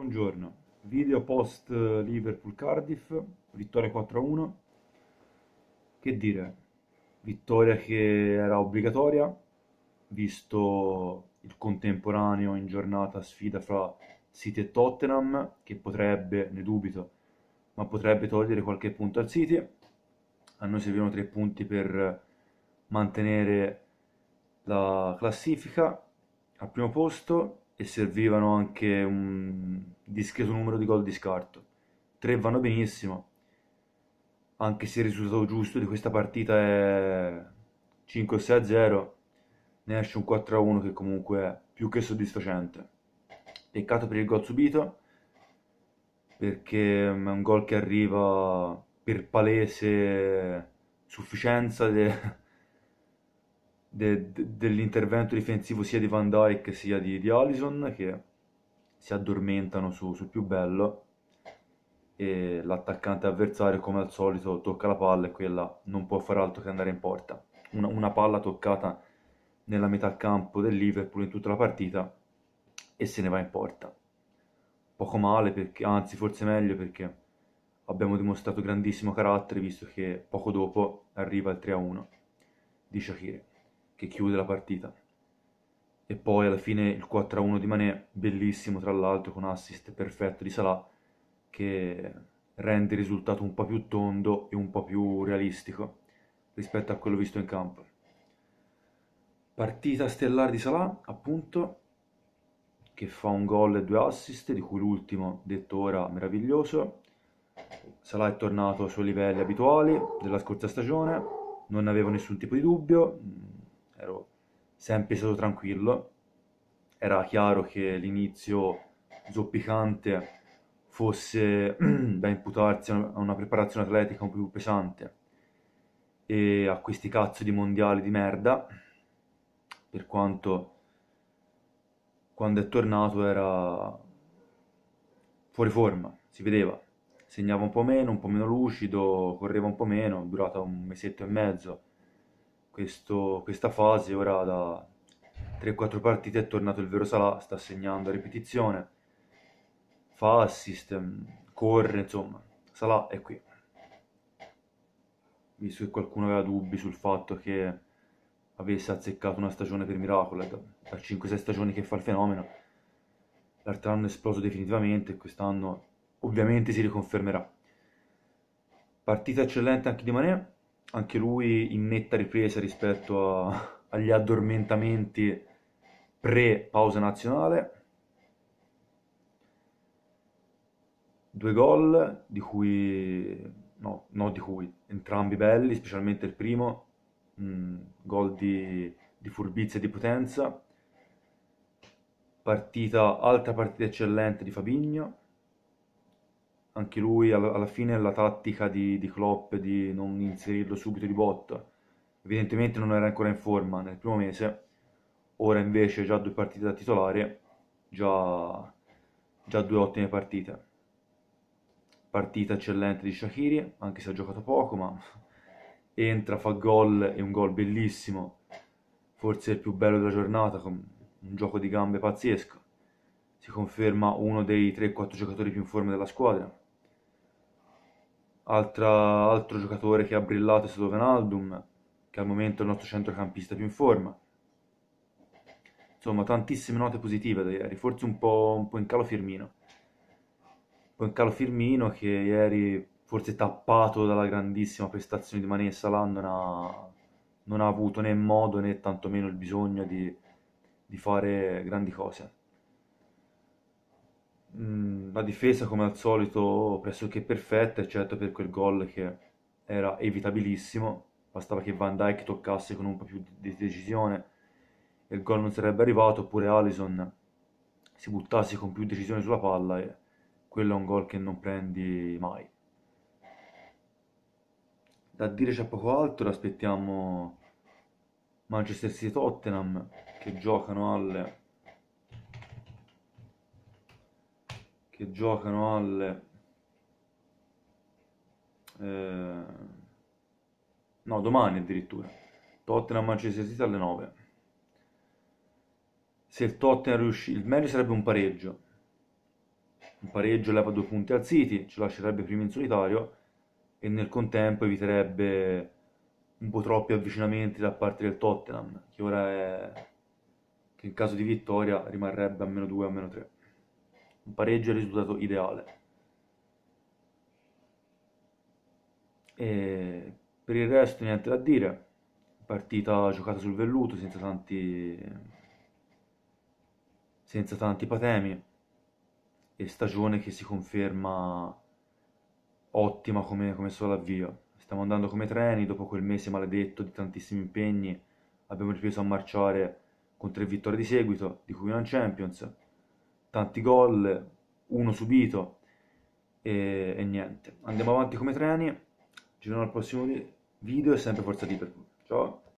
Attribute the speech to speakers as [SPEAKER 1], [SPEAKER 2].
[SPEAKER 1] Buongiorno, video post eh, Liverpool-Cardiff, vittoria 4-1. Che dire, vittoria che era obbligatoria, visto il contemporaneo in giornata sfida fra City e Tottenham, che potrebbe, ne dubito, ma potrebbe togliere qualche punto al City. A noi servivano tre punti per mantenere la classifica al primo posto e servivano anche un discreto numero di gol di scarto. Tre vanno benissimo, anche se il risultato giusto di questa partita è 5-6-0, ne esce un 4-1 che comunque è più che soddisfacente. Peccato per il gol subito, perché è un gol che arriva per palese sufficienza de- dell'intervento difensivo sia di Van Dyke sia di, di Allison che si addormentano su, sul più bello e l'attaccante avversario come al solito tocca la palla e quella non può fare altro che andare in porta. Una, una palla toccata nella metà campo del Liverpool in tutta la partita e se ne va in porta. Poco male, perché, anzi forse meglio perché abbiamo dimostrato grandissimo carattere visto che poco dopo arriva il 3-1 di Shakir che chiude la partita. E poi alla fine il 4-1 di Mané, bellissimo tra l'altro, con assist perfetto di Salah, che rende il risultato un po' più tondo e un po' più realistico rispetto a quello visto in campo. Partita stellare di Salah, appunto, che fa un gol e due assist, di cui l'ultimo, detto ora, meraviglioso. Salah è tornato ai suoi livelli abituali della scorsa stagione, non avevo nessun tipo di dubbio, ero sempre stato tranquillo, era chiaro che l'inizio zoppicante fosse da imputarsi a una preparazione atletica un po' più pesante e a questi cazzo di mondiali di merda, per quanto quando è tornato era fuori forma, si vedeva, segnava un po' meno, un po' meno lucido, correva un po' meno, durata un mesetto e mezzo questo, questa fase ora da 3-4 partite è tornato il vero Salah, sta segnando a ripetizione, fa assist, ehm, corre, insomma, Salah è qui. Visto che qualcuno aveva dubbi sul fatto che avesse azzeccato una stagione per miracolo, da, da 5-6 stagioni che fa il fenomeno, l'altro anno è esploso definitivamente e quest'anno ovviamente si riconfermerà. Partita eccellente anche di Mané, anche lui in netta ripresa rispetto a, agli addormentamenti pre-pausa nazionale. Due gol, di cui, no, no, di cui, entrambi belli, specialmente il primo, mh, mm, gol di, di furbizia e di potenza. Partita, altra partita eccellente di Fabigno anche lui alla, fine la tattica di, di Klopp di non inserirlo subito di botta. Evidentemente non era ancora in forma nel primo mese, ora invece già due partite da titolare, già, già due ottime partite. Partita eccellente di Shakiri, anche se ha giocato poco, ma entra, fa gol e un gol bellissimo, forse il più bello della giornata, con un gioco di gambe pazzesco. Si conferma uno dei 3-4 giocatori più in forma della squadra Altra, altro giocatore che ha brillato è stato Venaldum, che al momento è il nostro centrocampista più in forma. Insomma, tantissime note positive da ieri, forse un po', un po in calo Firmino. Un po' in calo Firmino che ieri, forse tappato dalla grandissima prestazione di Manessa, là non ha, non ha avuto né modo né tantomeno il bisogno di, di fare grandi cose la difesa come al solito pressoché perfetta, eccetto per quel gol che era evitabilissimo, bastava che Van Dyke toccasse con un po' più di decisione e il gol non sarebbe arrivato, oppure Allison si buttasse con più decisione sulla palla e quello è un gol che non prendi mai. Da dire c'è poco altro, aspettiamo Manchester City Tottenham che giocano alle che giocano al... Eh, no, domani addirittura. Tottenham Manchester City alle 9. Se il Tottenham riuscì, il meglio sarebbe un pareggio. Un pareggio leva due punti al City, ci lascerebbe prima in solitario e nel contempo eviterebbe un po' troppi avvicinamenti da parte del Tottenham, che ora è che in caso di vittoria rimarrebbe a meno 2 o a meno 3. Un pareggio è il risultato ideale. E per il resto niente da dire. Partita giocata sul velluto senza tanti senza tanti patemi e stagione che si conferma ottima come, come solo avvio. Stiamo andando come treni, dopo quel mese maledetto di tantissimi impegni abbiamo ripreso a marciare con tre vittorie di seguito, di cui una Champions, tanti gol, uno subito e, e niente. Andiamo avanti come treni, ci vediamo al prossimo video e sempre forza di per Liverpool. Ciao!